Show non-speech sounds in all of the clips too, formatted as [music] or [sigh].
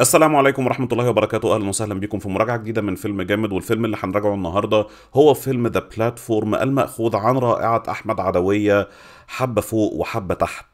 السلام عليكم ورحمة الله وبركاته أهلا وسهلا بكم في مراجعة جديدة من فيلم جامد والفيلم اللي هنراجعه النهاردة هو فيلم ذا بلاتفورم المأخوذ عن رائعة أحمد عدوية حبة فوق وحبة تحت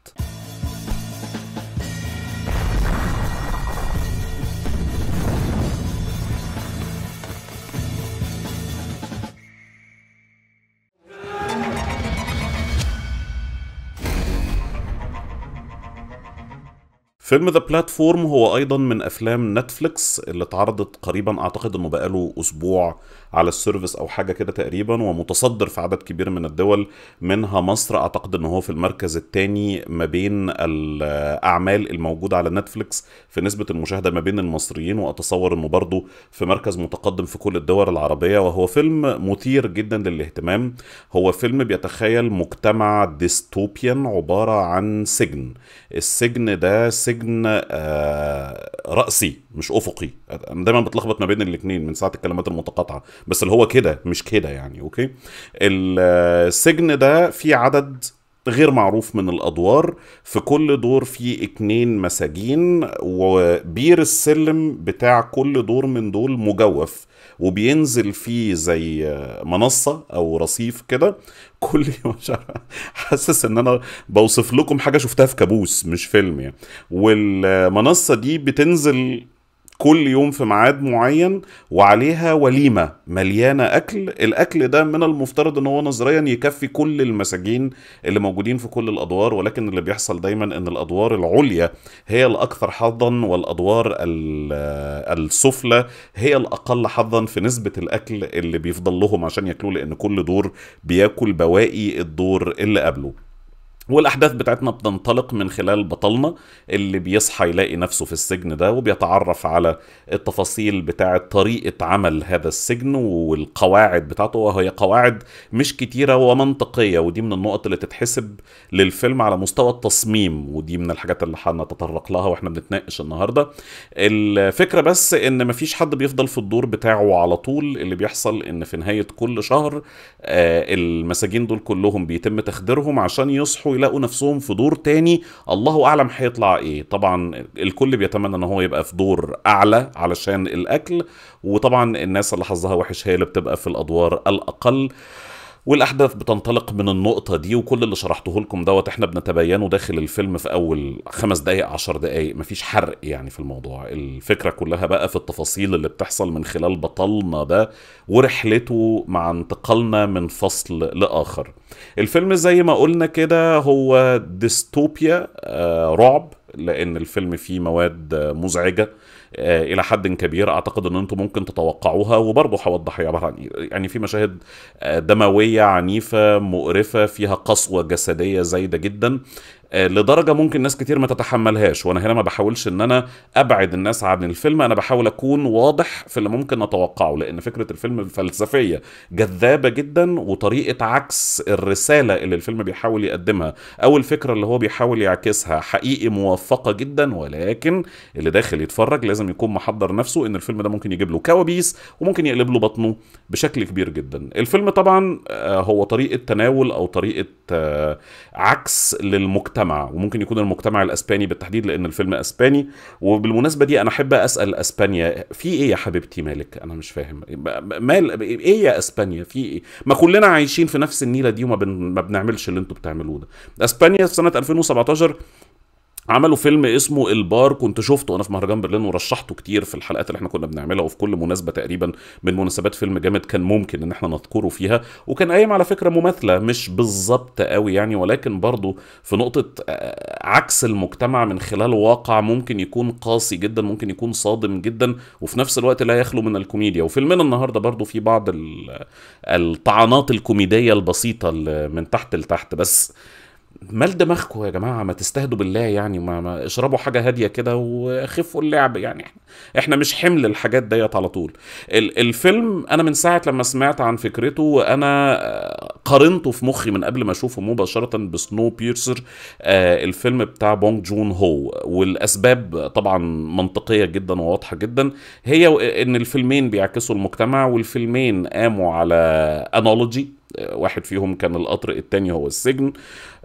فيلم ذا بلاتفورم هو ايضا من افلام نتفليكس اللي اتعرضت قريبا اعتقد انه بقاله اسبوع على السيرفس او حاجه كده تقريبا ومتصدر في عدد كبير من الدول منها مصر اعتقد ان هو في المركز الثاني ما بين الاعمال الموجوده على نتفليكس في نسبه المشاهده ما بين المصريين واتصور انه برضه في مركز متقدم في كل الدول العربيه وهو فيلم مثير جدا للاهتمام هو فيلم بيتخيل مجتمع ديستوبيان عباره عن سجن السجن ده سجن سجن آه، راسي مش افقي انا دايما بتلخبط ما بين الاثنين من ساعه الكلمات المتقاطعه بس اللي هو كده مش كده يعني اوكي آه، السجن ده فيه عدد غير معروف من الادوار في كل دور في اتنين مساجين وبير السلم بتاع كل دور من دول مجوف وبينزل فيه زي منصه او رصيف كده [laughs] كل مش حاسس ان انا بوصف لكم حاجه شفتها في كابوس مش فيلم يعني والمنصه دي بتنزل كل يوم في ميعاد معين وعليها وليمه مليانه اكل الاكل ده من المفترض ان هو نظريا يكفي كل المساجين اللي موجودين في كل الادوار ولكن اللي بيحصل دايما ان الادوار العليا هي الاكثر حظا والادوار آه، السفلى هي الاقل حظا في نسبه الاكل اللي بيفضل لهم عشان ياكلوه لان كل دور بياكل بواقي الدور اللي قبله والاحداث بتاعتنا بتنطلق من خلال بطلنا اللي بيصحى يلاقي نفسه في السجن ده وبيتعرف على التفاصيل بتاعه طريقه عمل هذا السجن والقواعد بتاعته وهي قواعد مش كتيره ومنطقيه ودي من النقط اللي تتحسب للفيلم على مستوى التصميم ودي من الحاجات اللي هنتطرق لها واحنا بنتناقش النهارده الفكره بس ان مفيش حد بيفضل في الدور بتاعه على طول اللي بيحصل ان في نهايه كل شهر آه، المساجين دول كلهم بيتم تخديرهم عشان يصحوا يلاقوا نفسهم في دور تاني الله اعلم هيطلع ايه طبعا الكل بيتمنى ان هو يبقى في دور اعلى علشان الاكل وطبعا الناس اللي حظها وحش هي اللي بتبقى في الادوار الاقل والاحداث بتنطلق من النقطه دي وكل اللي شرحته لكم دوت احنا بنتبينه داخل الفيلم في اول خمس دقائق عشر دقائق مفيش حرق يعني في الموضوع الفكره كلها بقى في التفاصيل اللي بتحصل من خلال بطلنا ده ورحلته مع انتقالنا من فصل لاخر الفيلم زي ما قلنا كده هو ديستوبيا آه، رعب لان الفيلم فيه مواد آه، مزعجه آه، الى حد كبير اعتقد ان انتم ممكن تتوقعوها وبرضه هوضح هي عباره عن ايه يعني في مشاهد آه، دمويه عنيفه مقرفه فيها قسوه جسديه زايده جدا آه، لدرجه ممكن ناس كتير ما تتحملهاش وانا هنا ما بحاولش ان انا ابعد الناس عن الفيلم انا بحاول اكون واضح في اللي ممكن نتوقعه لان فكره الفيلم الفلسفيه جذابه جدا وطريقه عكس الرساله اللي الفيلم بيحاول يقدمها او الفكره اللي هو بيحاول يعكسها حقيقي موفقه جدا ولكن اللي داخل يتفرج لازم يكون محضر نفسه ان الفيلم ده ممكن يجيب له كوابيس وممكن يقلب له بطنه بشكل كبير جدا الفيلم طبعا آه، هو طريقه تناول او طريقه عكس للمجتمع وممكن يكون المجتمع الاسباني بالتحديد لان الفيلم اسباني وبالمناسبه دي انا احب اسال اسبانيا في ايه يا حبيبتي مالك انا مش فاهم مال ايه يا اسبانيا في ايه ما كلنا عايشين في نفس النيله دي وما بن... ما بنعملش اللي انتوا بتعملوه ده اسبانيا سنه 2017 عملوا فيلم اسمه البار كنت شفته انا في مهرجان برلين ورشحته كتير في الحلقات اللي احنا كنا بنعملها وفي كل مناسبه تقريبا من مناسبات فيلم جامد كان ممكن ان احنا نذكره فيها وكان قايم على فكره مماثله مش بالظبط قوي يعني ولكن برضه في نقطه آه، عكس المجتمع من خلال واقع ممكن يكون قاسي جدا ممكن يكون صادم جدا وفي نفس الوقت لا يخلو من الكوميديا وفيلمنا النهارده برضه في بعض الطعنات آه، الكوميديه البسيطه من تحت لتحت بس مال دماغكم يا جماعه ما تستهدوا بالله يعني ما, ما اشربوا حاجه هاديه كده وخفوا اللعب يعني احنا, مش حمل الحاجات ديت على طول الفيلم انا من ساعه لما سمعت عن فكرته وانا آه، قارنته في مخي من قبل ما اشوفه مباشره بسنو بيرسر آه الفيلم بتاع بونج جون هو والاسباب طبعا منطقيه جدا وواضحه جدا هي آه، ان الفيلمين بيعكسوا المجتمع والفيلمين قاموا على انالوجي واحد فيهم كان القطر التاني هو السجن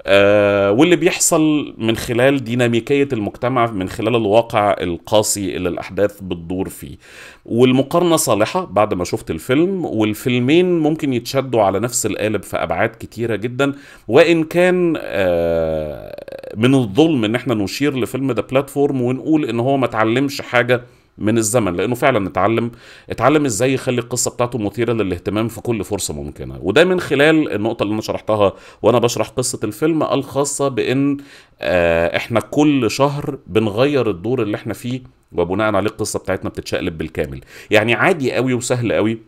آه، واللي بيحصل من خلال ديناميكية المجتمع من خلال الواقع القاسي اللي الأحداث بتدور فيه والمقارنة صالحة بعد ما شفت الفيلم والفيلمين ممكن يتشدوا على نفس القالب في أبعاد كتيرة جدا وإن كان آه، من الظلم إن احنا نشير لفيلم ذا بلاتفورم ونقول إن هو ما اتعلمش حاجة من الزمن لانه فعلا اتعلم اتعلم ازاي يخلي القصه بتاعته مثيره للاهتمام في كل فرصه ممكنه وده من خلال النقطه اللي انا شرحتها وانا بشرح قصه الفيلم الخاصه بان آه، احنا كل شهر بنغير الدور اللي احنا فيه وبناء عليه القصه بتاعتنا بتتشقلب بالكامل يعني عادي قوي وسهل قوي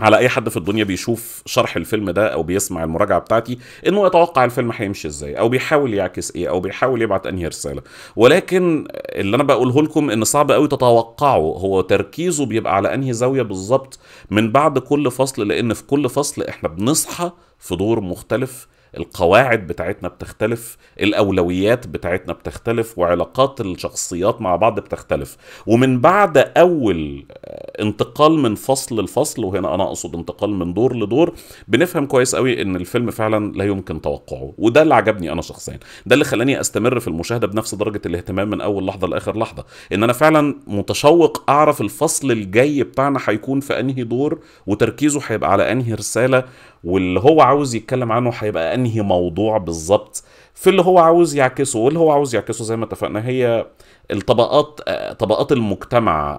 على اي حد في الدنيا بيشوف شرح الفيلم ده او بيسمع المراجعه بتاعتي انه يتوقع الفيلم هيمشي ازاي او بيحاول يعكس ايه او بيحاول يبعت انهي رساله ولكن اللي انا بقوله لكم ان صعب قوي تتوقعه هو تركيزه بيبقى على انهي زاويه بالظبط من بعد كل فصل لان في كل فصل احنا بنصحى في دور مختلف القواعد بتاعتنا بتختلف الاولويات بتاعتنا بتختلف وعلاقات الشخصيات مع بعض بتختلف ومن بعد اول آه، انتقال من فصل لفصل وهنا انا اقصد انتقال من دور لدور بنفهم كويس قوي ان الفيلم فعلا لا يمكن توقعه وده اللي عجبني انا شخصيا ده اللي خلاني استمر في المشاهده بنفس درجه الاهتمام من اول لحظه لاخر لحظه ان انا فعلا متشوق اعرف الفصل الجاي بتاعنا هيكون في انهي دور وتركيزه هيبقى على انهي رساله واللي هو عاوز يتكلم عنه هيبقى انهي موضوع بالظبط في اللي هو عاوز يعكسه واللي هو عاوز يعكسه زي ما اتفقنا هي الطبقات طبقات المجتمع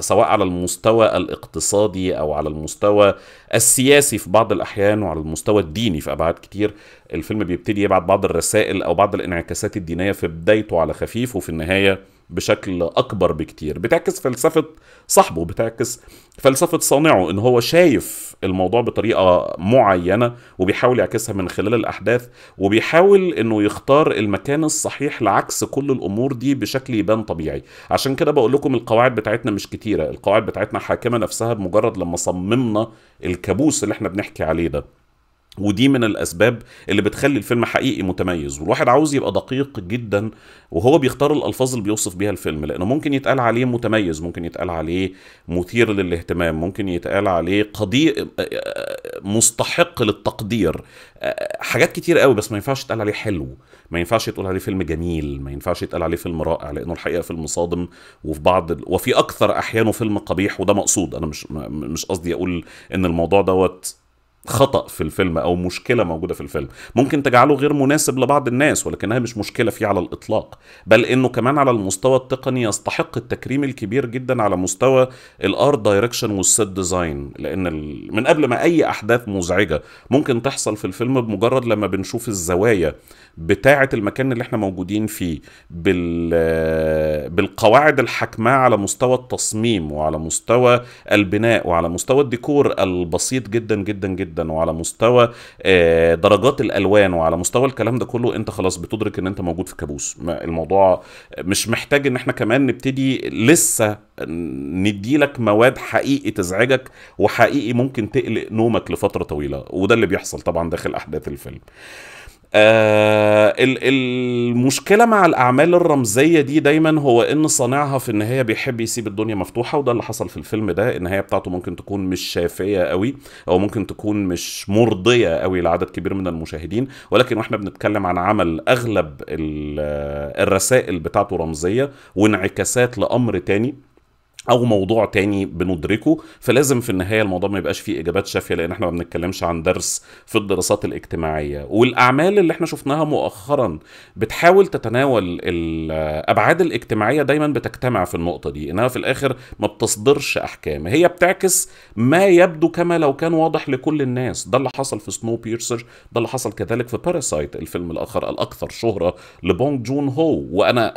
سواء على المستوى الاقتصادي او على المستوى السياسي في بعض الاحيان وعلى المستوى الديني في ابعاد كتير الفيلم بيبتدي يبعت بعض الرسائل او بعض الانعكاسات الدينيه في بدايته على خفيف وفي النهايه بشكل اكبر بكتير بتعكس فلسفه صاحبه بتعكس فلسفه صانعه ان هو شايف الموضوع بطريقه معينه وبيحاول يعكسها من خلال الاحداث وبيحاول انه يختار المكان الصحيح لعكس كل الامور دي بشكل يبان طبيعي عشان كده بقول لكم القواعد بتاعتنا مش كتيره القواعد بتاعتنا حاكمه نفسها بمجرد لما صممنا الكابوس اللي احنا بنحكي عليه ده ودي من الاسباب اللي بتخلي الفيلم حقيقي متميز والواحد عاوز يبقى دقيق جدا وهو بيختار الالفاظ اللي بيوصف بيها الفيلم لانه ممكن يتقال عليه متميز ممكن يتقال عليه مثير للاهتمام ممكن يتقال عليه قضي آه، آه، آه، مستحق للتقدير حاجات كتير قوي بس ما ينفعش يتقال عليه حلو ما ينفعش يتقال عليه فيلم جميل ما ينفعش يتقال عليه فيلم رائع لانه الحقيقه فيلم صادم وفي بعض ال... وفي اكثر احيانه فيلم قبيح وده مقصود انا مش مش قصدي اقول ان الموضوع دوت خطأ في الفيلم أو مشكلة موجودة في الفيلم ممكن تجعله غير مناسب لبعض الناس ولكنها مش مشكلة فيه على الإطلاق بل إنه كمان على المستوى التقني يستحق التكريم الكبير جدا على مستوى الآرت دايركشن والست ديزاين لأن من قبل ما أي أحداث مزعجة ممكن تحصل في الفيلم بمجرد لما بنشوف الزوايا بتاعة المكان اللي احنا موجودين فيه بال... بالقواعد الحكماء على مستوى التصميم وعلى مستوى البناء وعلى مستوى الديكور البسيط جدا جدا جدا جدا وعلى مستوى آه، درجات الالوان وعلى مستوى الكلام ده كله انت خلاص بتدرك ان انت موجود في كابوس الموضوع مش محتاج ان احنا كمان نبتدي لسه نديلك مواد حقيقي تزعجك وحقيقي ممكن تقلق نومك لفتره طويله وده اللي بيحصل طبعا داخل احداث الفيلم آه المشكلة مع الأعمال الرمزية دي دايما هو إن صانعها في النهاية بيحب يسيب الدنيا مفتوحة وده اللي حصل في الفيلم ده النهاية بتاعته ممكن تكون مش شافية قوي أو ممكن تكون مش مرضية قوي لعدد كبير من المشاهدين ولكن واحنا بنتكلم عن عمل أغلب الرسائل بتاعته رمزية وانعكاسات لأمر تاني او موضوع تاني بندركه فلازم في النهايه الموضوع ما يبقاش فيه اجابات شافيه لان احنا ما بنتكلمش عن درس في الدراسات الاجتماعيه والاعمال اللي احنا شفناها مؤخرا بتحاول تتناول الابعاد الاجتماعيه دايما بتجتمع في النقطه دي انها في الاخر ما بتصدرش احكام هي بتعكس ما يبدو كما لو كان واضح لكل الناس ده اللي حصل في سنو بيرسر ده اللي حصل كذلك في باراسايت الفيلم الاخر الاكثر شهره لبونج جون هو وانا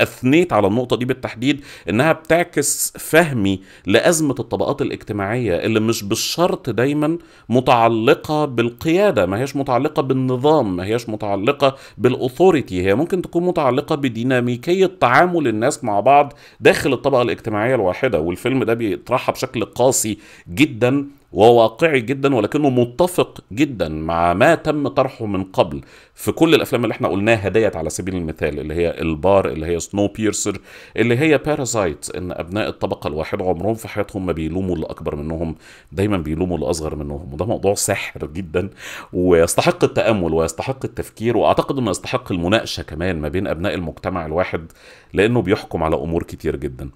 اثنيت على النقطه دي بالتحديد انها بتعكس فهمي لازمه الطبقات الاجتماعيه اللي مش بالشرط دايما متعلقه بالقياده ما هيش متعلقه بالنظام ما هيش متعلقه بالاثوريتي هي ممكن تكون متعلقه بديناميكيه تعامل الناس مع بعض داخل الطبقه الاجتماعيه الواحده والفيلم ده بيطرحها بشكل قاسي جدا وواقعي جدا ولكنه متفق جدا مع ما تم طرحه من قبل في كل الافلام اللي احنا قلناها ديت على سبيل المثال اللي هي البار اللي هي سنو بيرسر اللي هي بارازايت ان ابناء الطبقه الواحده عمرهم في حياتهم ما بيلوموا الاكبر منهم دايما بيلوموا الاصغر منهم وده موضوع ساحر جدا ويستحق التامل ويستحق التفكير واعتقد انه يستحق المناقشه كمان ما بين ابناء المجتمع الواحد لانه بيحكم على امور كتير جدا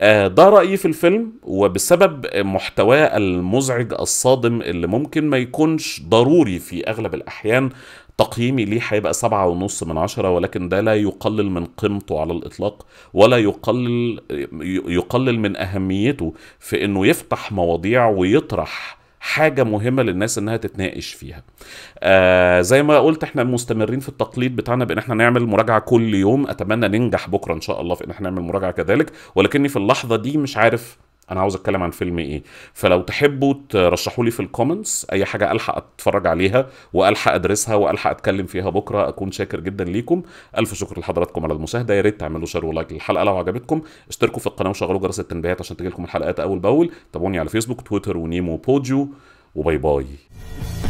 آه، ده رايي في الفيلم وبسبب محتواه المزعج الخارج الصادم اللي ممكن ما يكونش ضروري في اغلب الاحيان تقييمي ليه هيبقى سبعة ونص من عشرة ولكن ده لا يقلل من قيمته على الإطلاق ولا يقلل يقلل من أهميته في إنه يفتح مواضيع ويطرح حاجه مهمه للناس انها تتناقش فيها آه زي ما قلت احنا مستمرين في التقليد بتاعنا بان احنا نعمل مراجعه كل يوم اتمنى ننجح بكره ان شاء الله في ان احنا نعمل مراجعه كذلك ولكني في اللحظه دي مش عارف انا عاوز اتكلم عن فيلم ايه فلو تحبوا ترشحوا لي في الكومنتس اي حاجه الحق اتفرج عليها والحق ادرسها والحق اتكلم فيها بكره اكون شاكر جدا ليكم الف شكر لحضراتكم على المشاهده يا ريت تعملوا شير ولايك للحلقه لو عجبتكم اشتركوا في القناه وشغلوا جرس التنبيهات عشان تجيلكم الحلقات اول باول تابعوني على فيسبوك تويتر ونيمو بوديو وباي باي